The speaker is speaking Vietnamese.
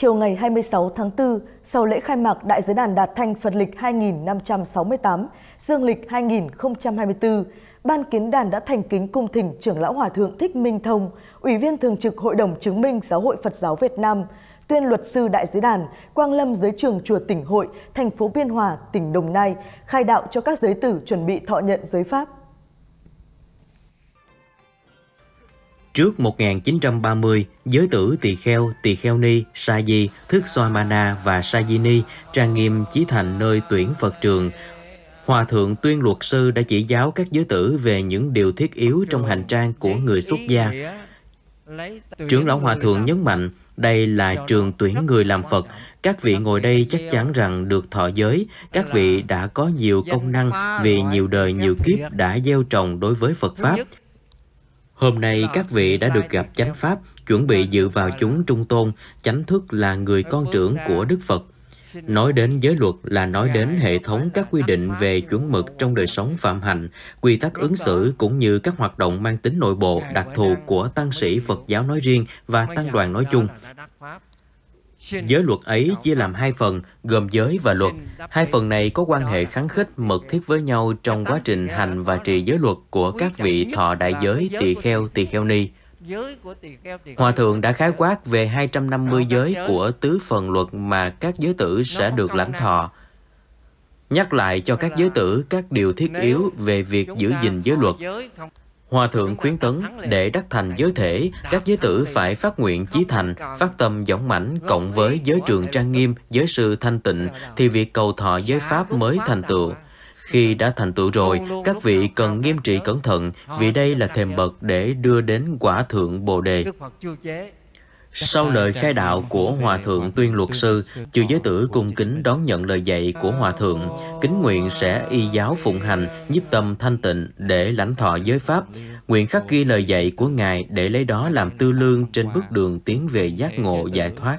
Chiều ngày 26 tháng 4, sau lễ khai mạc Đại giới đàn Đạt Thanh Phật lịch 2568, Dương lịch 2024, Ban Kiến đàn đã thành kính cung thỉnh trưởng lão Hòa Thượng Thích Minh Thông, Ủy viên Thường trực Hội đồng Chứng minh Giáo hội Phật giáo Việt Nam, tuyên luật sư Đại giới đàn, Quang Lâm giới trường Chùa Tỉnh Hội, thành phố Biên Hòa, tỉnh Đồng Nai, khai đạo cho các giới tử chuẩn bị thọ nhận giới Pháp. Trước 1930, giới tử Tỳ Kheo, Tỳ Kheo Ni, Sa Di, Thức Xoa Mana và Sa Di Ni trang nghiêm chí thành nơi tuyển Phật trường. Hòa thượng tuyên luật sư đã chỉ giáo các giới tử về những điều thiết yếu trong hành trang của người xuất gia. Trưởng lão hòa thượng nhấn mạnh, đây là trường tuyển người làm Phật. Các vị ngồi đây chắc chắn rằng được thọ giới. Các vị đã có nhiều công năng vì nhiều đời nhiều kiếp đã gieo trồng đối với Phật Pháp. Hôm nay các vị đã được gặp chánh pháp, chuẩn bị dự vào chúng trung tôn, chánh thức là người con trưởng của Đức Phật. Nói đến giới luật là nói đến hệ thống các quy định về chuẩn mực trong đời sống phạm hạnh, quy tắc ứng xử cũng như các hoạt động mang tính nội bộ đặc thù của tăng sĩ Phật giáo nói riêng và tăng đoàn nói chung. Giới luật ấy chia làm hai phần, gồm giới và luật. Hai phần này có quan hệ kháng khích mật thiết với nhau trong quá trình hành và trì giới luật của các vị thọ đại giới tỳ kheo tỳ kheo ni. Hòa thượng đã khái quát về 250 giới của tứ phần luật mà các giới tử sẽ được lãnh thọ. Nhắc lại cho các giới tử các điều thiết yếu về việc giữ gìn giới luật. Hòa thượng khuyến tấn để đắc thành giới thể, các giới tử phải phát nguyện chí thành, phát tâm dõng mãnh cộng với giới trường trang nghiêm, giới sư thanh tịnh thì việc cầu thọ giới pháp mới thành tựu. Khi đã thành tựu rồi, các vị cần nghiêm trị cẩn thận vì đây là thềm bậc để đưa đến quả thượng Bồ Đề. Sau lời khai đạo của Hòa Thượng Tuyên Luật Sư, chư giới tử cung kính đón nhận lời dạy của Hòa Thượng, kính nguyện sẽ y giáo phụng hành, nhiếp tâm thanh tịnh để lãnh thọ dạ. giới Pháp. Nguyện khắc ghi lời dạy của Ngài để lấy đó làm tư lương trên bước đường tiến về giác ngộ dạ. giải thoát.